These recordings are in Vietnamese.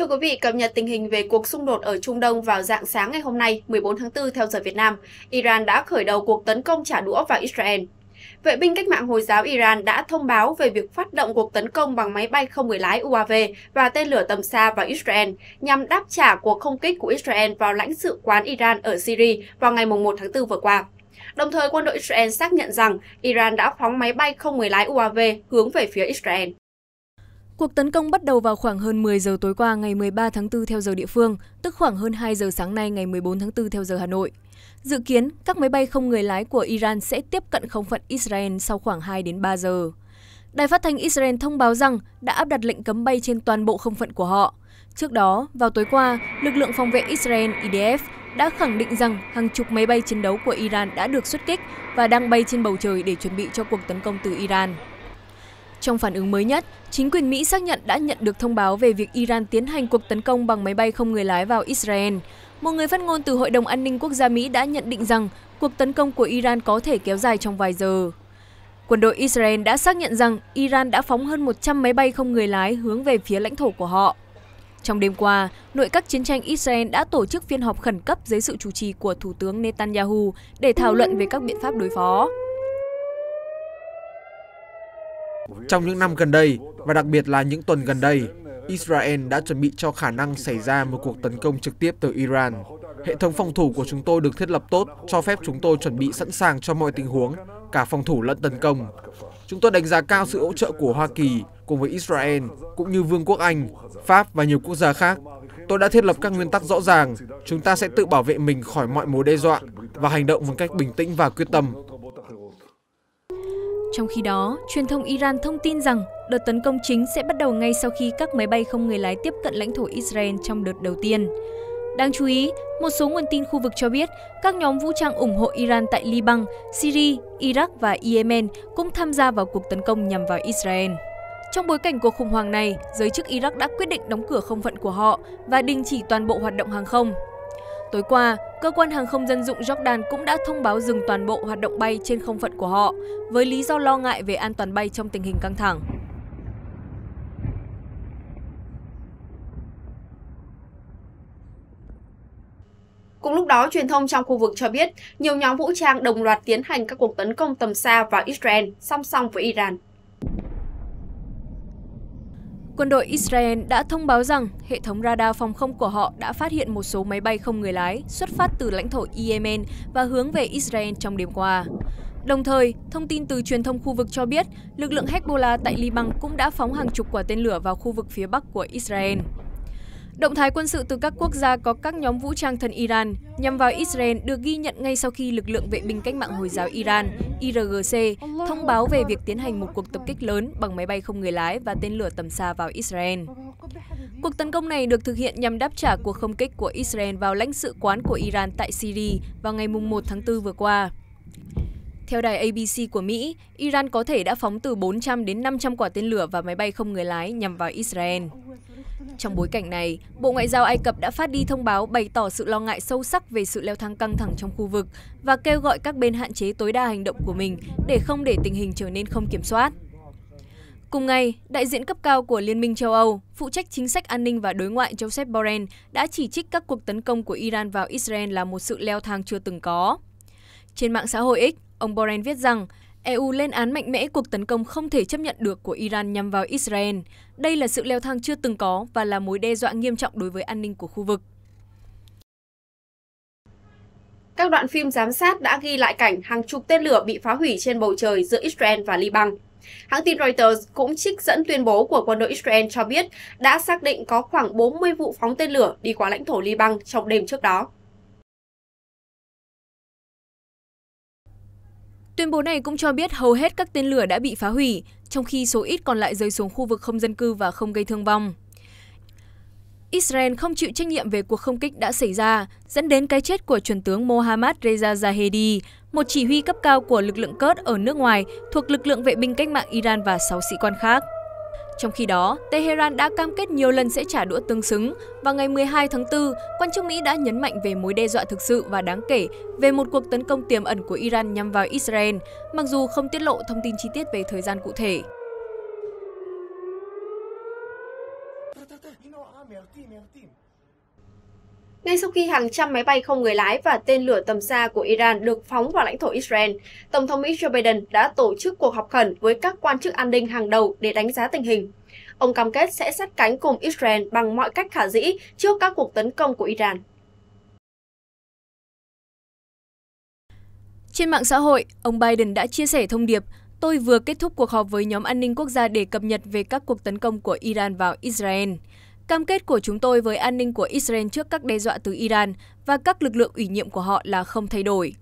Thưa quý vị, cập nhật tình hình về cuộc xung đột ở Trung Đông vào dạng sáng ngày hôm nay, 14 tháng 4 theo giờ Việt Nam, Iran đã khởi đầu cuộc tấn công trả đũa vào Israel. Vệ binh cách mạng Hồi giáo Iran đã thông báo về việc phát động cuộc tấn công bằng máy bay không người lái UAV và tên lửa tầm xa vào Israel nhằm đáp trả cuộc không kích của Israel vào lãnh sự quán Iran ở Syria vào ngày 1 tháng 4 vừa qua. Đồng thời, quân đội Israel xác nhận rằng Iran đã phóng máy bay không người lái UAV hướng về phía Israel. Cuộc tấn công bắt đầu vào khoảng hơn 10 giờ tối qua ngày 13 tháng 4 theo giờ địa phương, tức khoảng hơn 2 giờ sáng nay ngày 14 tháng 4 theo giờ Hà Nội. Dự kiến, các máy bay không người lái của Iran sẽ tiếp cận không phận Israel sau khoảng 2 đến 3 giờ. Đài phát thanh Israel thông báo rằng đã áp đặt lệnh cấm bay trên toàn bộ không phận của họ. Trước đó, vào tối qua, lực lượng phòng vệ Israel IDF đã khẳng định rằng hàng chục máy bay chiến đấu của Iran đã được xuất kích và đang bay trên bầu trời để chuẩn bị cho cuộc tấn công từ Iran. Trong phản ứng mới nhất, chính quyền Mỹ xác nhận đã nhận được thông báo về việc Iran tiến hành cuộc tấn công bằng máy bay không người lái vào Israel. Một người phát ngôn từ Hội đồng An ninh Quốc gia Mỹ đã nhận định rằng cuộc tấn công của Iran có thể kéo dài trong vài giờ. Quân đội Israel đã xác nhận rằng Iran đã phóng hơn 100 máy bay không người lái hướng về phía lãnh thổ của họ. Trong đêm qua, nội các chiến tranh Israel đã tổ chức phiên họp khẩn cấp dưới sự chủ trì của Thủ tướng Netanyahu để thảo luận về các biện pháp đối phó. Trong những năm gần đây, và đặc biệt là những tuần gần đây, Israel đã chuẩn bị cho khả năng xảy ra một cuộc tấn công trực tiếp từ Iran. Hệ thống phòng thủ của chúng tôi được thiết lập tốt, cho phép chúng tôi chuẩn bị sẵn sàng cho mọi tình huống, cả phòng thủ lẫn tấn công. Chúng tôi đánh giá cao sự hỗ trợ của Hoa Kỳ cùng với Israel, cũng như Vương quốc Anh, Pháp và nhiều quốc gia khác. Tôi đã thiết lập các nguyên tắc rõ ràng, chúng ta sẽ tự bảo vệ mình khỏi mọi mối đe dọa và hành động một cách bình tĩnh và quyết tâm. Trong khi đó, truyền thông Iran thông tin rằng đợt tấn công chính sẽ bắt đầu ngay sau khi các máy bay không người lái tiếp cận lãnh thổ Israel trong đợt đầu tiên. Đáng chú ý, một số nguồn tin khu vực cho biết các nhóm vũ trang ủng hộ Iran tại Liban, Syria, Iraq và Yemen cũng tham gia vào cuộc tấn công nhằm vào Israel. Trong bối cảnh cuộc khủng hoảng này, giới chức Iraq đã quyết định đóng cửa không phận của họ và đình chỉ toàn bộ hoạt động hàng không. Tối qua, cơ quan hàng không dân dụng Jordan cũng đã thông báo dừng toàn bộ hoạt động bay trên không phận của họ với lý do lo ngại về an toàn bay trong tình hình căng thẳng. Cùng lúc đó, truyền thông trong khu vực cho biết nhiều nhóm vũ trang đồng loạt tiến hành các cuộc tấn công tầm xa vào Israel song song với Iran quân đội Israel đã thông báo rằng hệ thống radar phòng không của họ đã phát hiện một số máy bay không người lái xuất phát từ lãnh thổ Yemen và hướng về Israel trong đêm qua. Đồng thời, thông tin từ truyền thông khu vực cho biết lực lượng Hezbollah tại Liban cũng đã phóng hàng chục quả tên lửa vào khu vực phía bắc của Israel. Động thái quân sự từ các quốc gia có các nhóm vũ trang thân Iran nhằm vào Israel được ghi nhận ngay sau khi lực lượng vệ binh cách mạng Hồi giáo Iran IRGC thông báo về việc tiến hành một cuộc tập kích lớn bằng máy bay không người lái và tên lửa tầm xa vào Israel. Cuộc tấn công này được thực hiện nhằm đáp trả cuộc không kích của Israel vào lãnh sự quán của Iran tại Syria vào ngày 1 tháng 4 vừa qua. Theo đài ABC của Mỹ, Iran có thể đã phóng từ 400 đến 500 quả tên lửa và máy bay không người lái nhằm vào Israel. Trong bối cảnh này, Bộ Ngoại giao Ai Cập đã phát đi thông báo bày tỏ sự lo ngại sâu sắc về sự leo thang căng thẳng trong khu vực và kêu gọi các bên hạn chế tối đa hành động của mình để không để tình hình trở nên không kiểm soát. Cùng ngày, đại diện cấp cao của Liên minh châu Âu, phụ trách chính sách an ninh và đối ngoại Joseph Borrell đã chỉ trích các cuộc tấn công của Iran vào Israel là một sự leo thang chưa từng có. Trên mạng xã hội X, Ông Borrell viết rằng EU lên án mạnh mẽ cuộc tấn công không thể chấp nhận được của Iran nhằm vào Israel. Đây là sự leo thang chưa từng có và là mối đe dọa nghiêm trọng đối với an ninh của khu vực. Các đoạn phim giám sát đã ghi lại cảnh hàng chục tên lửa bị phá hủy trên bầu trời giữa Israel và Liban. Hãng tin Reuters cũng trích dẫn tuyên bố của quân đội Israel cho biết đã xác định có khoảng 40 vụ phóng tên lửa đi qua lãnh thổ Liban trong đêm trước đó. Tuyên bố này cũng cho biết hầu hết các tên lửa đã bị phá hủy, trong khi số ít còn lại rơi xuống khu vực không dân cư và không gây thương vong. Israel không chịu trách nhiệm về cuộc không kích đã xảy ra, dẫn đến cái chết của chuẩn tướng Mohammad Reza Zahedi, một chỉ huy cấp cao của lực lượng Kurd ở nước ngoài thuộc lực lượng vệ binh cách mạng Iran và 6 sĩ quan khác. Trong khi đó, Tehran đã cam kết nhiều lần sẽ trả đũa tương xứng. Vào ngày 12 tháng 4, quan chức Mỹ đã nhấn mạnh về mối đe dọa thực sự và đáng kể về một cuộc tấn công tiềm ẩn của Iran nhằm vào Israel, mặc dù không tiết lộ thông tin chi tiết về thời gian cụ thể. Ngay sau khi hàng trăm máy bay không người lái và tên lửa tầm xa của Iran được phóng vào lãnh thổ Israel, Tổng thống Mỹ Joe Biden đã tổ chức cuộc họp khẩn với các quan chức an ninh hàng đầu để đánh giá tình hình. Ông cam kết sẽ sát cánh cùng Israel bằng mọi cách khả dĩ trước các cuộc tấn công của Iran. Trên mạng xã hội, ông Biden đã chia sẻ thông điệp Tôi vừa kết thúc cuộc họp với nhóm an ninh quốc gia để cập nhật về các cuộc tấn công của Iran vào Israel. Cam kết của chúng tôi với an ninh của Israel trước các đe dọa từ Iran và các lực lượng ủy nhiệm của họ là không thay đổi.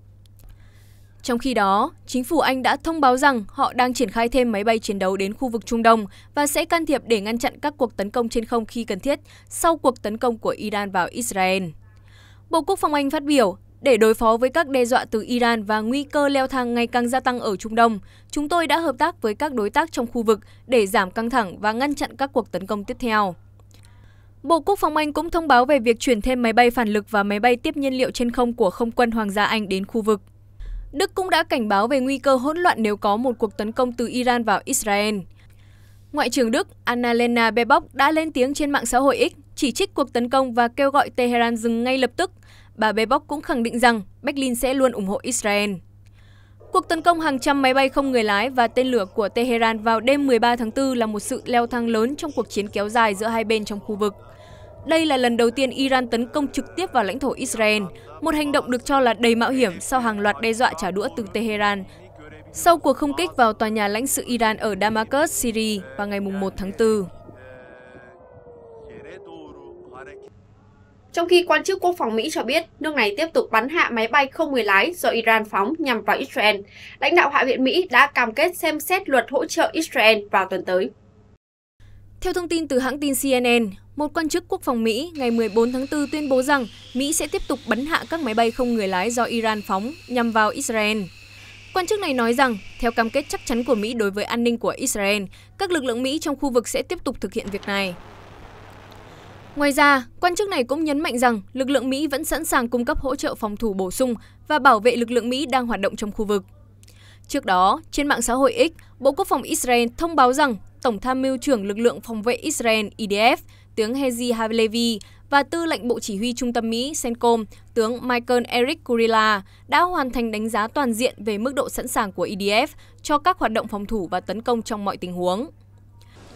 Trong khi đó, chính phủ Anh đã thông báo rằng họ đang triển khai thêm máy bay chiến đấu đến khu vực Trung Đông và sẽ can thiệp để ngăn chặn các cuộc tấn công trên không khi cần thiết sau cuộc tấn công của Iran vào Israel. Bộ Quốc phòng Anh phát biểu, để đối phó với các đe dọa từ Iran và nguy cơ leo thang ngày càng gia tăng ở Trung Đông, chúng tôi đã hợp tác với các đối tác trong khu vực để giảm căng thẳng và ngăn chặn các cuộc tấn công tiếp theo. Bộ Quốc phòng Anh cũng thông báo về việc chuyển thêm máy bay phản lực và máy bay tiếp nhiên liệu trên không của không quân Hoàng gia Anh đến khu vực. Đức cũng đã cảnh báo về nguy cơ hỗn loạn nếu có một cuộc tấn công từ Iran vào Israel. Ngoại trưởng Đức Annalena Baerbock đã lên tiếng trên mạng xã hội X chỉ trích cuộc tấn công và kêu gọi Tehran dừng ngay lập tức. Bà Baerbock cũng khẳng định rằng Berlin sẽ luôn ủng hộ Israel. Cuộc tấn công hàng trăm máy bay không người lái và tên lửa của Tehran vào đêm 13 tháng 4 là một sự leo thang lớn trong cuộc chiến kéo dài giữa hai bên trong khu vực. Đây là lần đầu tiên Iran tấn công trực tiếp vào lãnh thổ Israel, một hành động được cho là đầy mạo hiểm sau hàng loạt đe dọa trả đũa từ Tehran. Sau cuộc không kích vào tòa nhà lãnh sự Iran ở Damascus, Syria vào ngày 1 tháng 4, Trong khi quan chức quốc phòng Mỹ cho biết nước này tiếp tục bắn hạ máy bay không người lái do Iran phóng nhằm vào Israel, lãnh đạo Hạ viện Mỹ đã cam kết xem xét luật hỗ trợ Israel vào tuần tới. Theo thông tin từ hãng tin CNN, một quan chức quốc phòng Mỹ ngày 14 tháng 4 tuyên bố rằng Mỹ sẽ tiếp tục bắn hạ các máy bay không người lái do Iran phóng nhằm vào Israel. Quan chức này nói rằng, theo cam kết chắc chắn của Mỹ đối với an ninh của Israel, các lực lượng Mỹ trong khu vực sẽ tiếp tục thực hiện việc này. Ngoài ra, quan chức này cũng nhấn mạnh rằng lực lượng Mỹ vẫn sẵn sàng cung cấp hỗ trợ phòng thủ bổ sung và bảo vệ lực lượng Mỹ đang hoạt động trong khu vực. Trước đó, trên mạng xã hội X, Bộ Quốc phòng Israel thông báo rằng Tổng tham mưu trưởng lực lượng phòng vệ Israel IDF, e tướng Hezi Halevi và tư lệnh Bộ Chỉ huy Trung tâm Mỹ CENTCOM, tướng Michael Eric Kurila đã hoàn thành đánh giá toàn diện về mức độ sẵn sàng của IDF e cho các hoạt động phòng thủ và tấn công trong mọi tình huống.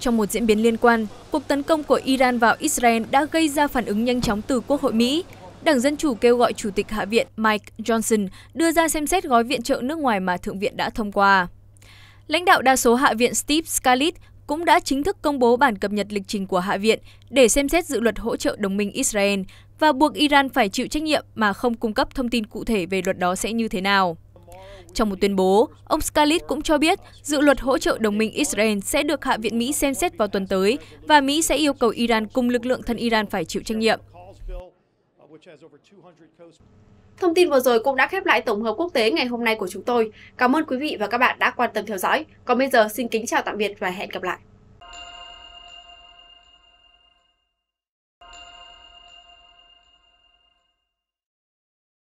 Trong một diễn biến liên quan, cuộc tấn công của Iran vào Israel đã gây ra phản ứng nhanh chóng từ Quốc hội Mỹ. Đảng Dân Chủ kêu gọi Chủ tịch Hạ viện Mike Johnson đưa ra xem xét gói viện trợ nước ngoài mà Thượng viện đã thông qua. Lãnh đạo đa số Hạ viện Steve Scalise cũng đã chính thức công bố bản cập nhật lịch trình của Hạ viện để xem xét dự luật hỗ trợ đồng minh Israel và buộc Iran phải chịu trách nhiệm mà không cung cấp thông tin cụ thể về luật đó sẽ như thế nào. Trong một tuyên bố, ông Scalise cũng cho biết dự luật hỗ trợ đồng minh Israel sẽ được Hạ viện Mỹ xem xét vào tuần tới và Mỹ sẽ yêu cầu Iran cùng lực lượng thân Iran phải chịu trách nhiệm. Thông tin vừa rồi cũng đã khép lại tổng hợp quốc tế ngày hôm nay của chúng tôi. Cảm ơn quý vị và các bạn đã quan tâm theo dõi. Còn bây giờ xin kính chào tạm biệt và hẹn gặp lại.